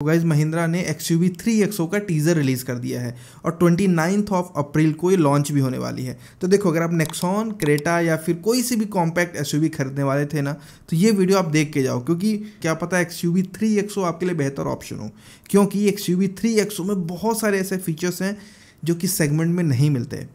तो गाइज महिंद्रा ने X U का टीज़र रिलीज़ कर दिया है और ट्वेंटी नाइन्थ ऑफ अप्रैल को ये लॉन्च भी होने वाली है तो देखो अगर आप नेक्सॉन क्रेटा या फिर कोई सी भी कॉम्पैक्ट एस खरीदने वाले थे ना तो ये वीडियो आप देख के जाओ क्योंकि क्या पता एक्स यू आपके लिए बेहतर ऑप्शन हो क्योंकि एक्स यू में बहुत सारे ऐसे फीचर्स हैं जो कि सेगमेंट में नहीं मिलते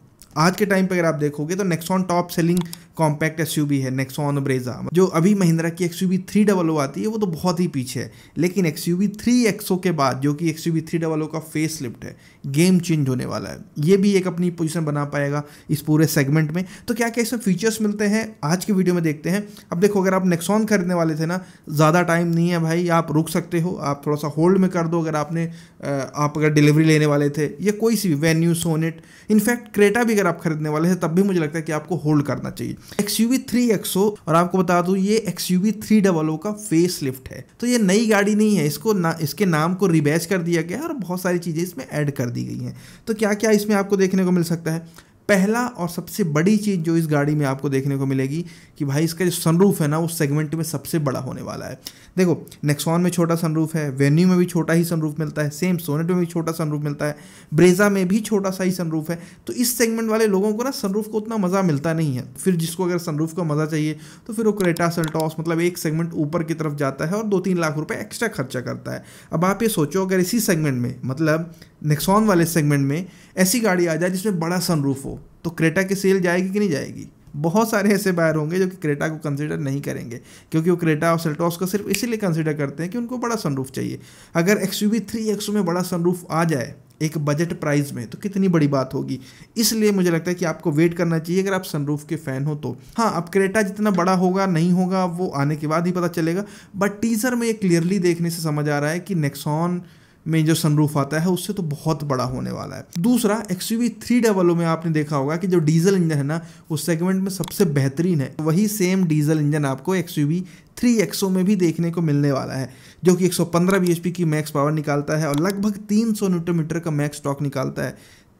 आज के टाइम पर अगर आप देखोगे तो Nexon top selling compact S है नेक्सॉन ब्रेजा जो अभी महिंद्रा की X U three double O आती है वो तो बहुत ही पीछे है लेकिन एक्स यू थ्री एक्सो के बाद जो कि X U three double O का फेस लिफ्ट है गेम चेंज होने वाला है ये भी एक अपनी पोजिशन बना पाएगा इस पूरे सेगमेंट में तो क्या क्या इसमें फीचर्स मिलते हैं आज की वीडियो में देखते हैं अब देखो अगर आप नेक्सॉन खरीदने वाले थे ना ज़्यादा टाइम नहीं है भाई आप रुक सकते हो आप थोड़ा सा होल्ड में कर दो अगर आपने आप अगर डिलीवरी लेने वाले थे या कोई सी वेन्यू सोनेट इनफैक्ट क्रेटा भी अगर आप खरीदने वाले थे तब भी मुझे लगता है कि आपको होल्ड करना चाहिए एक्स यू थ्री एक्सो और आपको बता दूं ये X U three double O का फेस लिफ्ट है तो ये नई गाड़ी नहीं है इसको ना इसके नाम को रिबैच कर दिया गया और बहुत सारी चीज़ें इसमें ऐड कर दी गई हैं तो क्या क्या इसमें आपको देखने को मिल सकता है पहला और सबसे बड़ी चीज़ जो इस गाड़ी में आपको देखने को मिलेगी कि भाई इसका जो सनरूफ है ना वो सेगमेंट में सबसे बड़ा होने वाला है देखो नेक्सॉन में छोटा सनरूफ है वेन्यू में भी छोटा ही सनरूफ मिलता है सेम सोनेट में भी छोटा सनरूफ मिलता है ब्रेजा में भी छोटा सा ही सनरूफ है तो इस सेगमेंट वाले लोगों को ना सनरूफ को उतना मज़ा मिलता नहीं है फिर जिसको अगर सनरूफ का मज़ा चाहिए तो फिर वो क्रेटा सल्टॉस मतलब एक सेगमेंट ऊपर की तरफ जाता है और दो तीन लाख रुपये एक्स्ट्रा खर्चा करता है अब आप ये सोचो अगर इसी सेगमेंट में मतलब नेक्सॉन वाले सेगमेंट में ऐसी गाड़ी आ जाए जिसमें बड़ा सनरूफ हो तो क्रेटा की सेल जाएगी कि नहीं जाएगी बहुत सारे ऐसे बायर होंगे जो कि क्रेटा को कंसिडर नहीं करेंगे क्योंकि वो क्रेटा और सेल्टॉस को सिर्फ इसीलिए कंसिडर करते हैं कि उनको बड़ा सनरूफ चाहिए अगर X U V three X में बड़ा सनरूफ आ जाए एक बजट प्राइस में तो कितनी बड़ी बात होगी इसलिए मुझे लगता है कि आपको वेट करना चाहिए अगर आप सनरूफ के फ़ैन हो तो हाँ अब क्रेटा जितना बड़ा होगा नहीं होगा वो आने के बाद ही पता चलेगा बट टीज़र में ये क्लियरली देखने से समझ आ रहा है कि नेक्सॉन में जो सनरूफ आता है उससे तो बहुत बड़ा होने वाला है दूसरा एक्स यू थ्री डबलों में आपने देखा होगा कि जो डीजल इंजन है ना उस सेगमेंट में सबसे बेहतरीन है वही सेम डीजल इंजन आपको एक्स यू थ्री एक्सो में भी देखने को मिलने वाला है जो कि 115 सौ की मैक्स पावर निकालता है और लगभग 300 सौ न्यूट्रोमीटर का मैक्स स्टॉक निकालता है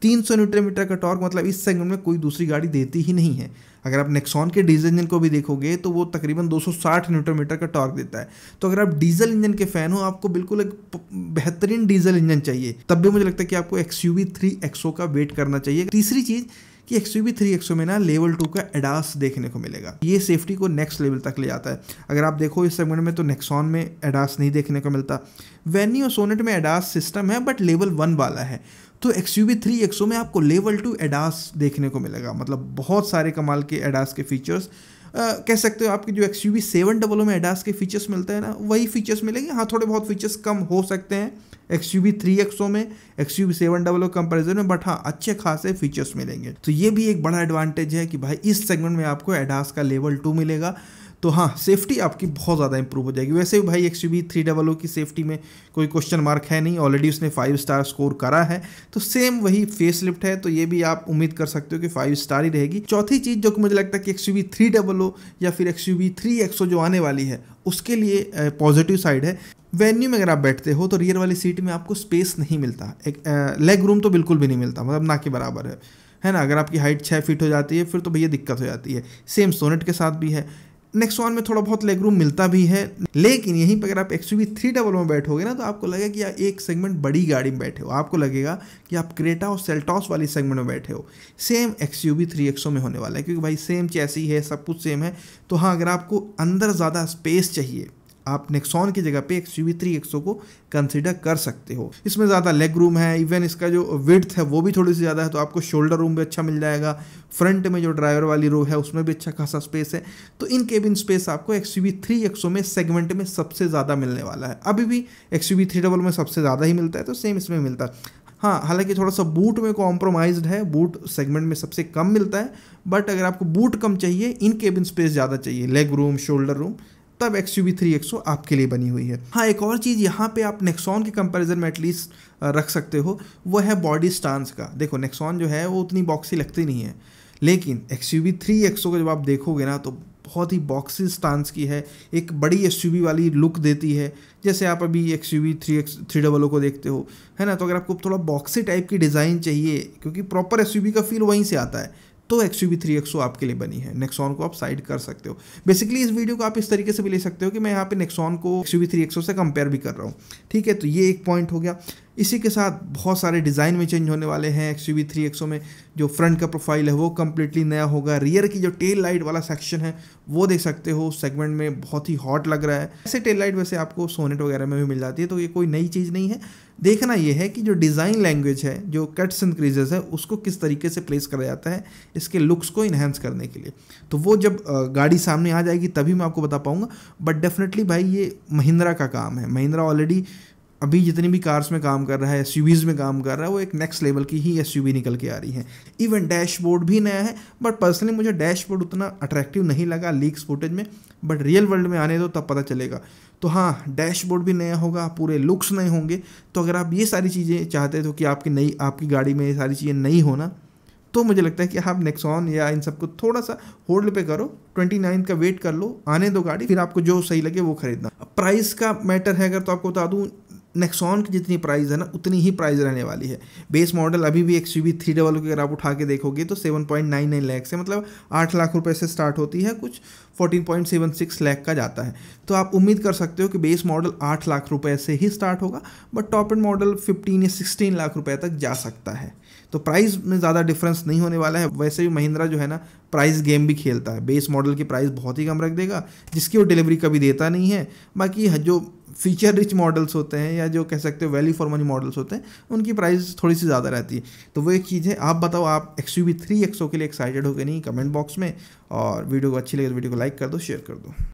300 न्यूटन मीटर का टॉर्क मतलब इस सेगमेंट में कोई दूसरी गाड़ी देती ही नहीं है अगर आप नेक्सॉन के डीजल इंजन को भी देखोगे तो वो तकरीबन 260 न्यूटन मीटर का टॉर्क देता है तो अगर आप डीजल इंजन के फ़ैन हो आपको बिल्कुल एक बेहतरीन डीजल इंजन चाहिए तब भी मुझे लगता है कि आपको एक्स यू थ्री एक्सो का वेट करना चाहिए तीसरी चीज़ कि एक्स यू थ्री एक्सो में ना लेवल टू का एडास देखने को मिलेगा ये सेफ्टी को नेक्स्ट लेवल तक ले जाता है अगर आप देखो इस सेगमेंट में तो नेक्सॉन में एडास नहीं देखने को मिलता वेन्यू सोनेट में एडास सिस्टम है बट लेवल वन वाला है तो एक्स यू थ्री एक्सो में आपको लेवल टू एडास देखने को मिलेगा मतलब बहुत सारे कमाल के एडास के फीचर्स कह सकते हो आपकी जो एक्स यू सेवन डबल में एडास के फीचर्स मिलते हैं ना वही फीचर्स मिलेंगे हाँ थोड़े बहुत फीचर्स कम हो सकते हैं X U V three X O में X U V seven double comparison में बट हाँ अच्छे खासे फीचर्स मिलेंगे तो ये भी एक बड़ा एडवांटेज है कि भाई इस सेगमेंट में आपको एडास का लेवल टू मिलेगा तो हाँ सेफ्टी आपकी बहुत ज़्यादा इंप्रूव हो जाएगी वैसे भी भाई X U three double O की सेफ्टी में कोई क्वेश्चन मार्क है नहीं ऑलरेडी उसने फाइव स्टार स्कोर करा है तो सेम वही फेस लिफ्ट है तो ये भी आप उम्मीद कर सकते हो कि फाइव स्टार ही रहेगी चौथी चीज़ जो कि मुझे लगता है कि X U three double O या फिर एक्स यू थ्री एक्सो जो आने वाली है उसके लिए पॉजिटिव साइड है वेन्यू में अगर आप बैठते हो तो रियर वाली सीट में आपको स्पेस नहीं मिलता एक लेग रूम तो बिल्कुल भी नहीं मिलता मतलब ना के बराबर है है ना अगर आपकी हाइट छः फीट हो जाती है फिर तो भैया दिक्कत हो जाती है सेम सोनेट के साथ भी है नेक्सॉन में थोड़ा बहुत लेग रूम मिलता भी है लेकिन यहीं पर अगर आप एक्स यू थ्री डबल में बैठोगे ना तो आपको लगेगा कि आप एक सेगमेंट बड़ी गाड़ी में बैठे हो आपको लगेगा कि आप क्रेटा और सेल्टॉस वाली सेगमेंट में बैठे हो same X U three X O में होने वाला है क्योंकि भाई सेम चैसी है सब कुछ सेम है तो हाँ अगर आपको अंदर ज़्यादा स्पेस चाहिए आप नेक्सॉन की जगह पे एक सी वी थ्री एक्सो को कंसिडर कर सकते हो इसमें ज़्यादा लेग रूम है इवन इसका जो विड्थ है वो भी थोड़ी सी ज़्यादा है तो आपको शोल्डर रूम भी अच्छा मिल जाएगा फ्रंट में जो ड्राइवर वाली रो है उसमें भी अच्छा खासा स्पेस है तो इन केबिन स्पेस आपको एक्स वी थ्री एक्सो में सेगमेंट में सबसे ज़्यादा मिलने वाला है अभी भी एक्स वी थ्री डबल में सबसे ज़्यादा ही मिलता है तो सेम इसमें मिलता है हाँ हालांकि थोड़ा सा बूट में कॉम्प्रोमाइज है बूट सेगमेंट में सबसे कम मिलता है बट अगर आपको बूट कम चाहिए इन केबिन स्पेस ज़्यादा चाहिए लेग रूम शोल्डर रूम तब एक्स यू आपके लिए बनी हुई है हाँ एक और चीज़ यहाँ पे आप नेक्सॉन के कंपैरिजन में एटलीस्ट रख सकते हो वो है बॉडी स्टांस का देखो नेक्सॉन जो है वो उतनी बॉक्सी लगती नहीं है लेकिन X U V three X O को जब आप देखोगे ना तो बहुत ही बॉक्सी स्टांस की है एक बड़ी एस वाली लुक देती है जैसे आप अभी X U V three X three double O को देखते हो है ना तो अगर आपको थोड़ा बॉक्सी टाइप की डिज़ाइन चाहिए क्योंकि प्रॉपर एस का फील वहीं से आता है तो एक्स यू थ्री एक्सो आपके लिए बनी है नेक्सॉन को आप साइड कर सकते हो बेसिकली इस वीडियो को आप इस तरीके से भी ले सकते हो कि मैं यहाँ पे नेक्सॉन को एक्स यू थ्री एक्सो से कंपेयर भी कर रहा हूँ ठीक है तो ये एक पॉइंट हो गया इसी के साथ बहुत सारे डिज़ाइन में चेंज होने वाले हैं एक्स वी थ्री एक्सो में जो फ्रंट का प्रोफाइल है वो कम्प्लीटली नया होगा रियर की जो टेल लाइट वाला सेक्शन है वो देख सकते हो सेगमेंट में बहुत ही हॉट लग रहा है ऐसे टेल लाइट वैसे आपको सोनेट वगैरह में भी मिल जाती है तो ये कोई नई चीज़ नहीं है देखना यह है कि जो डिज़ाइन लैंग्वेज है जो कट्स एंड क्रीजेस है उसको किस तरीके से प्लेस करा जाता है इसके लुक्स को इन्हेंस करने के लिए तो वो जब गाड़ी सामने आ जाएगी तभी मैं आपको बता पाऊँगा बट डेफिनेटली भाई ये महिंद्रा का काम है महिंद्रा ऑलरेडी अभी जितनी भी कार्स में काम कर रहा है एस में काम कर रहा है वो एक नेक्स्ट लेवल की ही एस निकल के आ रही है इवन डैशबोर्ड भी नया है बट पर्सनली मुझे डैशबोर्ड उतना अट्रैक्टिव नहीं लगा लीक्स फुटेज में बट रियल वर्ल्ड में आने दो तब पता चलेगा तो हाँ डैशबोर्ड भी नया होगा पूरे लुक्स नए होंगे तो अगर आप ये सारी चीज़ें चाहते हो कि आपकी नई आपकी गाड़ी में ये सारी चीज़ें नहीं होना तो मुझे लगता है कि आप नेक्सॉन या इन सबको थोड़ा सा होल्ड पे करो ट्वेंटी नाइन का वेट कर लो आने दो गाड़ी फिर आपको जो सही लगे वो खरीदना प्राइस का मैटर है अगर तो आपको बता दूँ नेक्सॉन की जितनी प्राइस है ना उतनी ही प्राइस रहने वाली है बेस मॉडल अभी भी एक्स बी थ्री डबल की अगर आप उठा के देखोगे तो seven point nine nine lakh से मतलब आठ लाख रुपए से स्टार्ट होती है कुछ fourteen point seven six lakh का जाता है तो आप उम्मीद कर सकते हो कि बेस मॉडल आठ लाख रुपए से ही स्टार्ट होगा but top end model fifteen या सिक्सटीन लाख रुपए तक जा सकता है तो प्राइस में ज़्यादा डिफरेंस नहीं होने वाला है वैसे भी महिंद्रा जो है ना प्राइस गेम भी खेलता है बेस मॉडल की प्राइस बहुत ही कम रख देगा जिसकी वो डिलीवरी कभी देता नहीं है बाकी जो फीचर रिच मॉडल्स होते हैं या जो कह सकते हो वैल्यू फॉर मनी मॉडल्स होते हैं उनकी प्राइस थोड़ी सी ज़्यादा रहती है तो वो एक चीज़ है आप बताओ आप एक्स यू थ्री एक्सो के लिए एक्साइटेड हो गए नहीं कमेंट बॉक्स में और वीडियो को अच्छी लगे तो वीडियो को लाइक कर दो शेयर कर दो